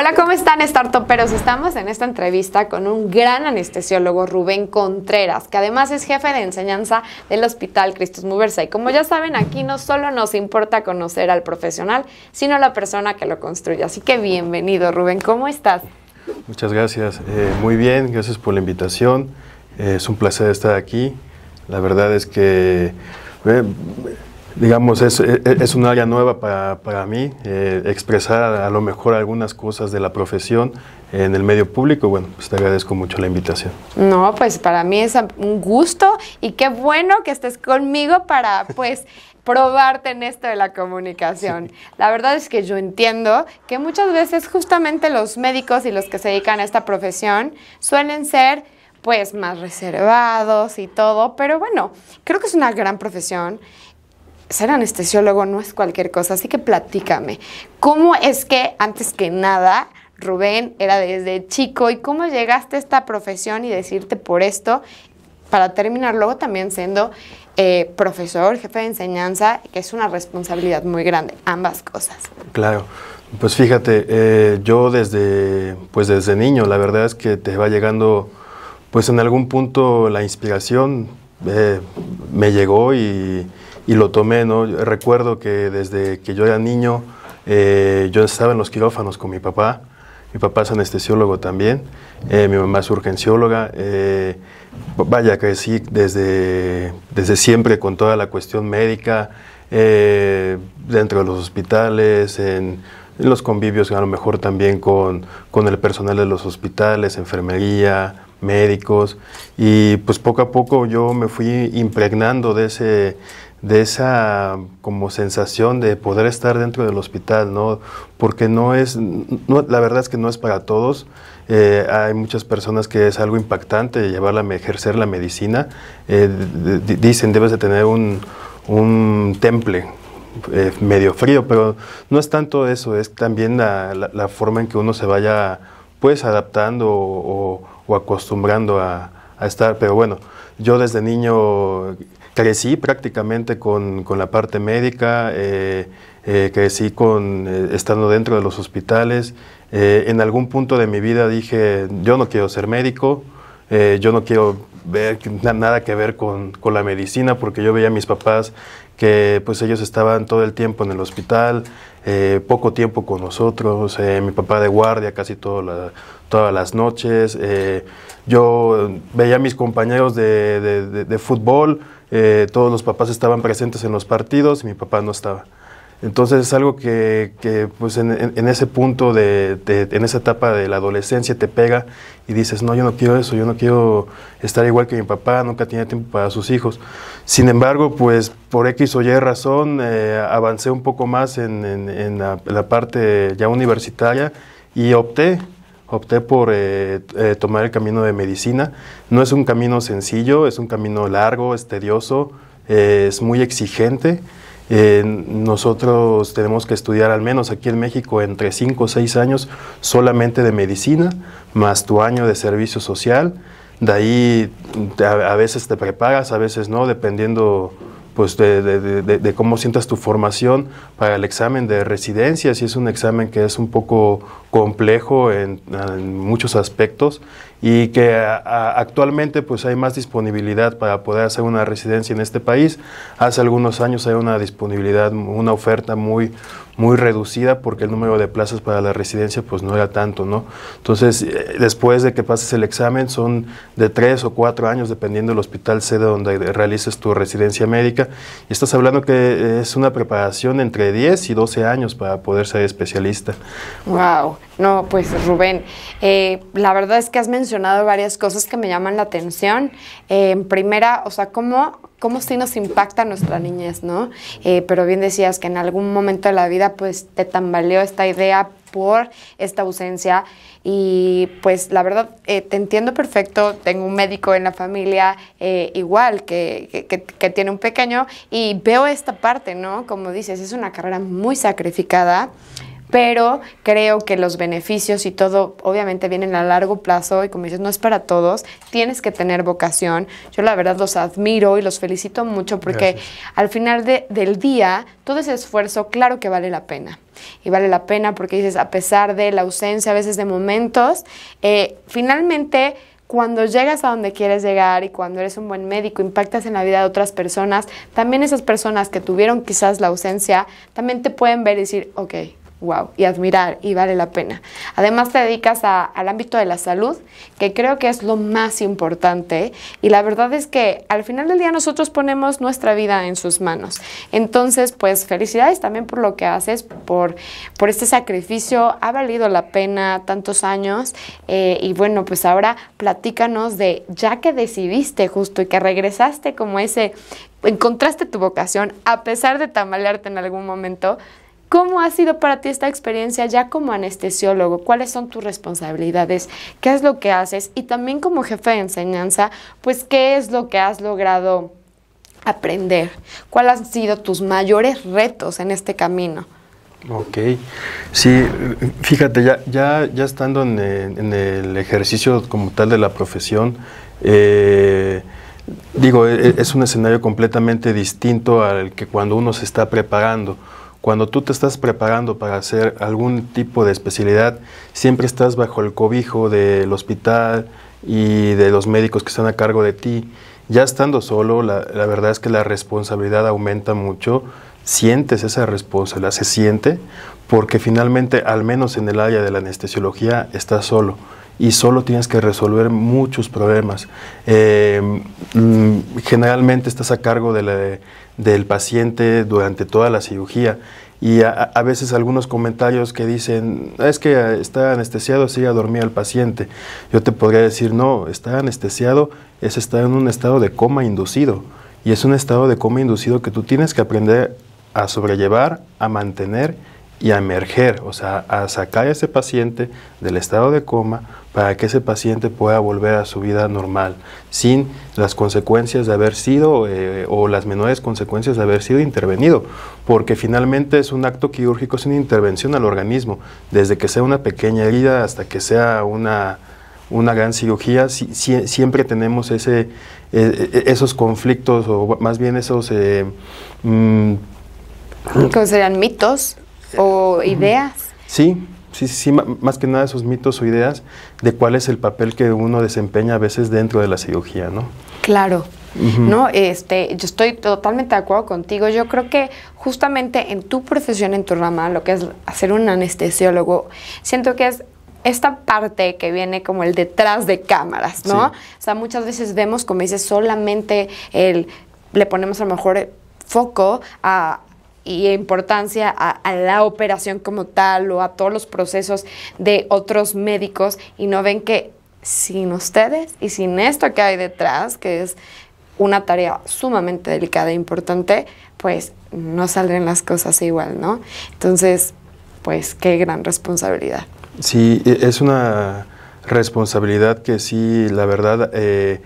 Hola, ¿cómo están Startoperos? Estamos en esta entrevista con un gran anestesiólogo, Rubén Contreras, que además es jefe de enseñanza del Hospital Cristus Mubersa. Y como ya saben, aquí no solo nos importa conocer al profesional, sino la persona que lo construye. Así que bienvenido, Rubén, ¿cómo estás? Muchas gracias. Eh, muy bien, gracias por la invitación. Eh, es un placer estar aquí. La verdad es que... Eh, digamos, e, e, es, un área nueva para, mí, eh, expresar a lo mejor algunas cosas de la profesión en el medio público. Bueno, pues te agradezco mucho la invitación. No, pues para mí es un gusto y qué bueno que estés conmigo para, pues... probarte en esto de la comunicación. La verdad es que yo entiendo que muchas veces justamente los médicos y los que se dedican a esta profesión suelen ser pues más reservados y todo, pero bueno, creo que es una gran profesión ser anestesiólogo no es cualquier cosa, así que platícame, ¿cómo es que antes que nada Rubén era desde chico y cómo llegaste a esta profesión y decirte por esto para terminar luego también siendo eh, profesor, jefe de enseñanza, que es una responsabilidad muy grande, ambas cosas. Claro, pues fíjate, eh, yo desde, pues desde niño, la verdad es que te va llegando, pues en algún punto la inspiración eh, me llegó y y lo tomé, ¿no? recuerdo que desde que yo era niño, eh, yo estaba en los quirófanos con mi papá, mi papá es anestesiólogo también, eh, mi mamá es urgencióloga. Eh, vaya, crecí desde, desde siempre con toda la cuestión médica, dentro de los hospitales, en, los convivios a lo mejor también con, con el personal de los hospitales, enfermería, médicos. Y pues poco a poco yo me fui impregnando de ese de esa como sensación de poder estar dentro del hospital, ¿no? Porque no es, la verdad es que no es para todos. Eh, hay muchas personas que es algo impactante llevarla a ejercer la medicina. Eh, dicen, debes de tener un, temple, eh, medio frío, pero no es tanto eso, es también la, forma en que uno se vaya pues adaptando o, acostumbrando a, estar. Pero bueno, yo desde niño crecí prácticamente con, la parte médica, eh, eh, crecí con, eh, estando dentro de los hospitales. en algún punto de mi vida dije, yo no quiero ser médico, yo no quiero ver nada que ver con, la medicina, porque yo veía a mis papás que pues ellos estaban todo el tiempo en el hospital, poco tiempo con nosotros, mi papá de guardia casi todas las noches, yo veía a mis compañeros de fútbol, eh, todos los papás estaban presentes en los partidos y mi papá no estaba. Entonces es algo que, pues en, ese punto, de, en esa etapa de la adolescencia te pega y dices, no, yo no quiero eso, yo no quiero estar igual que mi papá, nunca tenía tiempo para sus hijos. Sin embargo, pues por X o Y razón eh, avancé un poco más en, la parte ya universitaria y opté opté por eh, eh, tomar el camino de medicina. No es un camino sencillo, es un camino largo, es tedioso, eh, es muy exigente. nosotros tenemos que estudiar al menos aquí en México entre 5 o 6 años solamente de medicina, más tu año de servicio social. De ahí a veces te preparas, a veces no, dependiendo pues, de, cómo sientas tu formación para el examen de residencia, si es un examen que es un poco complejo en, muchos aspectos y que actualmente pues hay más disponibilidad para poder hacer una residencia en este país. Hace algunos años hay una disponibilidad, una oferta muy, muy reducida porque el número de plazas para la residencia pues no era tanto, ¿no? Entonces, eh, después de que pases el examen son de tres o cuatro años dependiendo del hospital sede donde realices tu residencia médica y estás hablando que eh, es una preparación entre 10 y 12 años para poder ser especialista. ¡Wow! No, pues Rubén, eh, la verdad es que has mencionado varias cosas que me llaman la atención. en primera, o sea, ¿cómo cómo sí nos impacta nuestra niñez, ¿no? Eh, pero bien decías que en algún momento de la vida pues te tambaleó esta idea por esta ausencia y pues la verdad eh, te entiendo perfecto, tengo un médico en la familia eh, igual que, que, tiene un pequeño y veo esta parte, ¿no? Como dices, es una carrera muy sacrificada pero creo que los beneficios y todo obviamente vienen a largo plazo y como dices, no es para todos, tienes que tener vocación. Yo la verdad los admiro y los felicito mucho porque al final del día todo ese esfuerzo claro que vale la pena. Y vale la pena porque dices, a pesar de la ausencia a veces de momentos, eh, finalmente cuando llegas a donde quieres llegar y cuando eres un buen médico, impactas en la vida de otras personas, también esas personas que tuvieron quizás la ausencia, también te pueden ver y decir, ok, wow, y admirar y vale la pena. Además te dedicas al ámbito de la salud, que creo que es lo más importante y la verdad es que al final del día nosotros ponemos nuestra vida en sus manos. Entonces, pues felicidades también por lo que haces, por, por este sacrificio, ha valido la pena tantos años eh, y bueno, pues ahora platícanos de ya que decidiste justo y que regresaste como ese, encontraste tu vocación a pesar de tambalearte en algún momento, ¿Cómo ha sido para ti esta experiencia ya como anestesiólogo? ¿Cuáles son tus responsabilidades? ¿Qué es lo que haces? Y también como jefe de enseñanza, pues, ¿qué es lo que has logrado aprender? ¿Cuáles han sido tus mayores retos en este camino? Ok, sí, fíjate, ya, ya, ya estando en, el ejercicio como tal de la profesión, eh, digo, e, e, es un escenario completamente distinto al que cuando uno se está preparando. Cuando tú te estás preparando para hacer algún tipo de especialidad, siempre estás bajo el cobijo del hospital y de los médicos que están a cargo de ti. Ya estando solo, la, verdad es que la responsabilidad aumenta mucho, sientes esa responsabilidad, se siente, porque finalmente, al menos en el área de la anestesiología, estás solo y solo tienes que resolver muchos problemas. Eh, mm, generalmente estás a cargo del paciente durante toda la cirugía y a, veces algunos comentarios que dicen, es que está anestesiado, sigue dormido el paciente. Yo te podría decir, no, está anestesiado, es estar en un estado de coma inducido. Y es un estado de coma inducido que tú tienes que aprender a sobrellevar, a mantener y a emerger, o sea, a sacar a ese paciente del estado de coma para que ese paciente pueda volver a su vida normal, sin las consecuencias de haber sido eh, o las menores consecuencias de haber sido intervenido, porque finalmente es un acto quirúrgico, es una intervención al organismo, desde que sea una pequeña herida hasta que sea una, gran cirugía, siempre tenemos ese, e, e, esos conflictos o más bien esos... Eh, mm, ¿Cómo serían mitos? o ideas. Sí, sí, sí, más que nada esos mitos o ideas de cuál es el papel que uno desempeña a veces dentro de la cirugía, ¿no? Claro. No, este, yo estoy totalmente de acuerdo contigo. Yo creo que justamente en tu profesión, en tu rama, lo que es hacer un anestesiólogo, siento que es esta parte que viene como el detrás de cámaras, ¿no? O sea, muchas veces vemos, como dices, solamente el le ponemos a lo mejor foco a y importancia a, la operación como tal o a todos los procesos de otros médicos y no ven que sin ustedes y sin esto que hay detrás, que es una tarea sumamente delicada e importante, pues no saldrán las cosas igual, ¿no? Entonces, pues qué gran responsabilidad. Sí, e, es una responsabilidad que sí, la verdad, eh,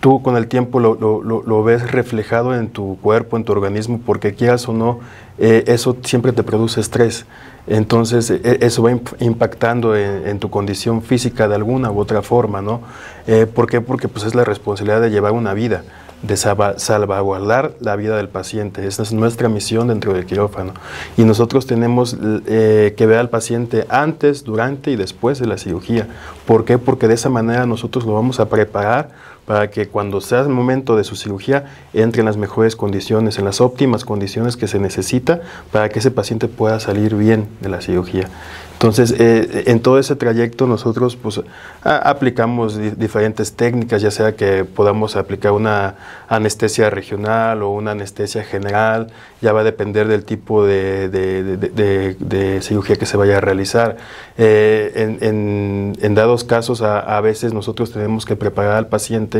tú con el tiempo lo, ves reflejado en tu cuerpo, en tu organismo, porque quieras o no, eh, eso siempre te produce estrés. Entonces, e, eso va impactando en, tu condición física de alguna u otra forma, ¿no? Eh, ¿Por qué? Porque pues, es la responsabilidad de llevar una vida, de salvaguardar la vida del paciente. Esa es nuestra misión dentro del quirófano. Y nosotros tenemos eh, que ver al paciente antes, durante y después de la cirugía. ¿Por qué? Porque de esa manera nosotros lo vamos a preparar para que cuando sea el momento de su cirugía entre en las mejores condiciones, en las óptimas condiciones que se necesita para que ese paciente pueda salir bien de la cirugía. Entonces, eh, en todo ese trayecto nosotros pues, aplicamos diferentes técnicas, ya sea que podamos aplicar una anestesia regional o una anestesia general, ya va a depender del tipo de, cirugía que se vaya a realizar. Eh, en, dados casos, a veces nosotros tenemos que preparar al paciente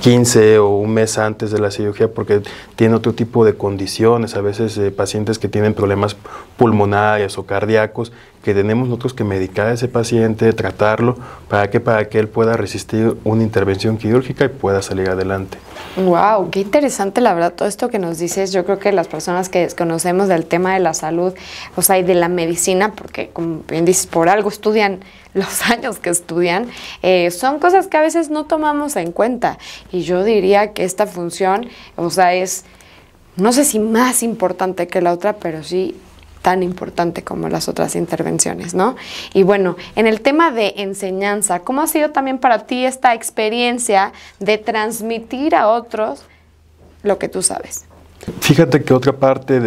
15 o un mes antes de la cirugía porque tiene otro tipo de condiciones, a veces eh, pacientes que tienen problemas pulmonares o cardíacos, que tenemos nosotros que medicar a ese paciente, tratarlo, para que, para que él pueda resistir una intervención quirúrgica y pueda salir adelante. Wow, qué interesante la verdad todo esto que nos dices. Yo creo que las personas que desconocemos del tema de la salud, o sea, y de la medicina, porque como bien dices, por algo estudian los años que estudian, eh, son cosas que a veces no tomamos en cuenta. Y yo diría que esta función, o sea, es, no sé si más importante que la otra, pero sí tan importante como las otras intervenciones, ¿no? Y bueno, en el tema de enseñanza, ¿cómo ha sido también para ti esta experiencia de transmitir a otros lo que tú sabes? Fíjate que otra parte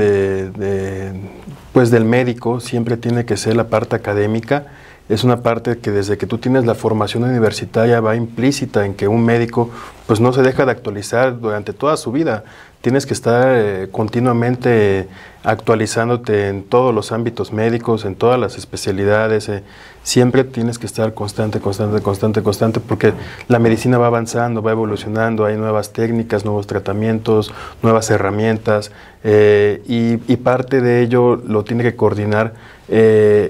pues, del médico siempre tiene que ser la parte académica es una parte que desde que tú tienes la formación universitaria va implícita en que un médico pues no se deja de actualizar durante toda su vida tienes que estar eh, continuamente actualizándote en todos los ámbitos médicos, en todas las especialidades, eh. siempre tienes que estar constante, constante, constante, constante, porque la medicina va avanzando, va evolucionando, hay nuevas técnicas, nuevos tratamientos, nuevas herramientas, eh, y, y, parte de ello lo tiene que coordinar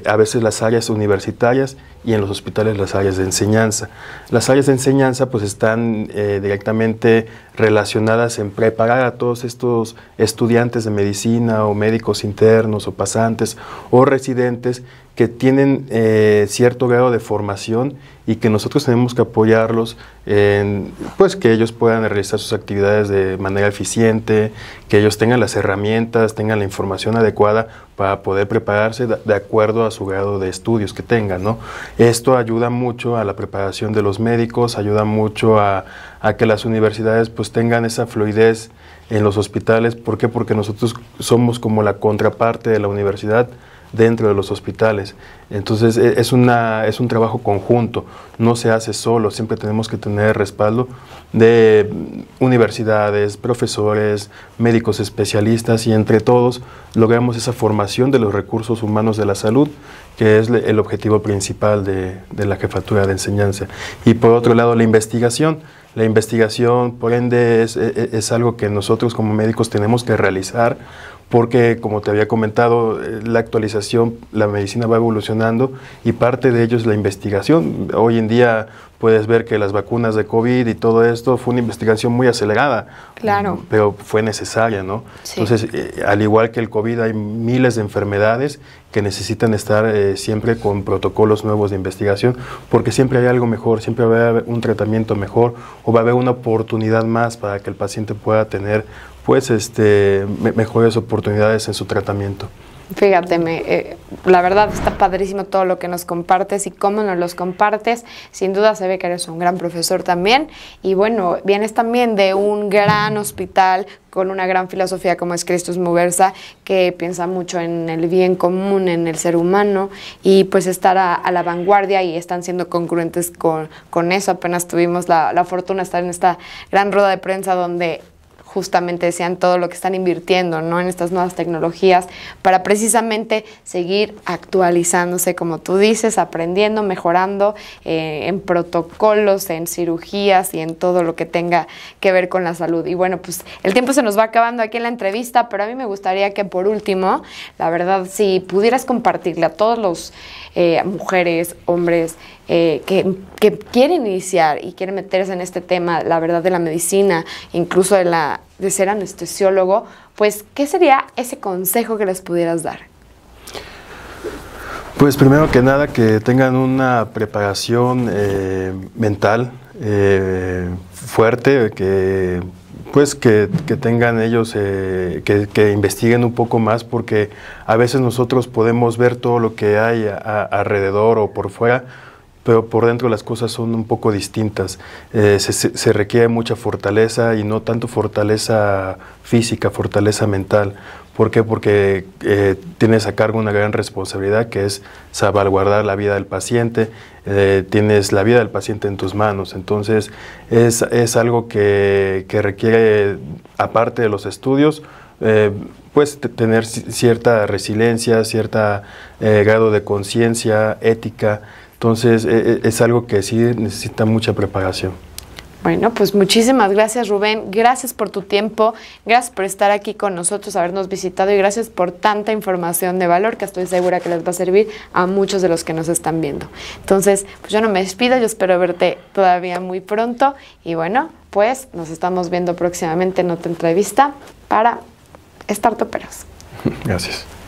a veces las áreas universitarias y en los hospitales las áreas de enseñanza. Las áreas de enseñanza pues están eh, directamente relacionadas en preparar a todos estos estudiantes de medicina o médicos internos o pasantes o residentes que tienen eh, cierto grado de formación y que nosotros tenemos que apoyarlos en pues, que ellos puedan realizar sus actividades de manera eficiente, que ellos tengan las herramientas, tengan la información adecuada para poder prepararse de acuerdo a su grado de estudios que tengan. Esto ayuda mucho a la preparación de los médicos, ayuda mucho a, a que las universidades pues, tengan esa fluidez en los hospitales. ¿Por qué? Porque nosotros somos como la contraparte de la universidad dentro de los hospitales. Entonces e, es, una, es un trabajo conjunto, no se hace solo, siempre tenemos que tener respaldo de universidades, profesores, médicos especialistas y entre todos logramos esa formación de los recursos humanos de la salud, que es el objetivo principal de, la jefatura de enseñanza. Y por otro lado, la investigación. La investigación, por ende, es, e, e, algo que nosotros como médicos tenemos que realizar porque como te había comentado, eh, la actualización, la medicina va evolucionando y parte de ello es la investigación. Hoy en día puedes ver que las vacunas de COVID y todo esto fue una investigación muy acelerada. Claro. Mm, pero fue necesaria, ¿no? Entonces, eh, al igual que el COVID, hay miles de enfermedades que necesitan estar eh, siempre con protocolos nuevos de investigación, porque siempre hay algo mejor, siempre va a haber un tratamiento mejor o va a haber una oportunidad más para que el paciente pueda tener pues este, mejores oportunidades en su tratamiento. Fíjate, eh, la verdad está padrísimo todo lo que nos compartes y cómo nos los compartes. Sin duda se ve que eres un gran profesor también. Y bueno, vienes también de un gran hospital con una gran filosofía como es Christus Muversa, que piensa mucho en el bien común, en el ser humano, y pues estar a, la vanguardia y están siendo congruentes con, eso. Apenas tuvimos la, la fortuna de estar en esta gran rueda de prensa donde justamente decían todo lo que están invirtiendo ¿no? en estas nuevas tecnologías para precisamente seguir actualizándose, como tú dices, aprendiendo, mejorando eh, en protocolos, en cirugías y en todo lo que tenga que ver con la salud. Y bueno, pues el tiempo se nos va acabando aquí en la entrevista, pero a mí me gustaría que por último, la verdad, si pudieras compartirle a todos los eh, mujeres, hombres, eh, que, que, quieren iniciar y quieren meterse en este tema, la verdad, de la medicina, incluso de, ser anestesiólogo, pues, ¿qué sería ese consejo que les pudieras dar? Pues primero que nada que tengan una preparación eh, mental eh, fuerte, que pues que, tengan ellos, que, investiguen un poco más, porque a veces nosotros podemos ver todo lo que hay alrededor o por fuera, pero por dentro las cosas son un poco distintas. Eh, se, requiere mucha fortaleza y no tanto fortaleza física, fortaleza mental. ¿Por qué? Porque eh, tienes a cargo una gran responsabilidad que es salvaguardar la vida del paciente, eh, tienes la vida del paciente en tus manos. Entonces es, algo que, que, requiere, aparte de los estudios, pues tener cierta resiliencia, cierto grado de conciencia, ética. Entonces e, e, es, algo que sí necesita mucha preparación. Bueno, pues muchísimas gracias Rubén, gracias por tu tiempo, gracias por estar aquí con nosotros, habernos visitado y gracias por tanta información de valor que estoy segura que les va a servir a muchos de los que nos están viendo. Entonces, pues yo no me despido, yo espero verte todavía muy pronto y bueno, pues nos estamos viendo próximamente en otra entrevista para Startuperos. Gracias.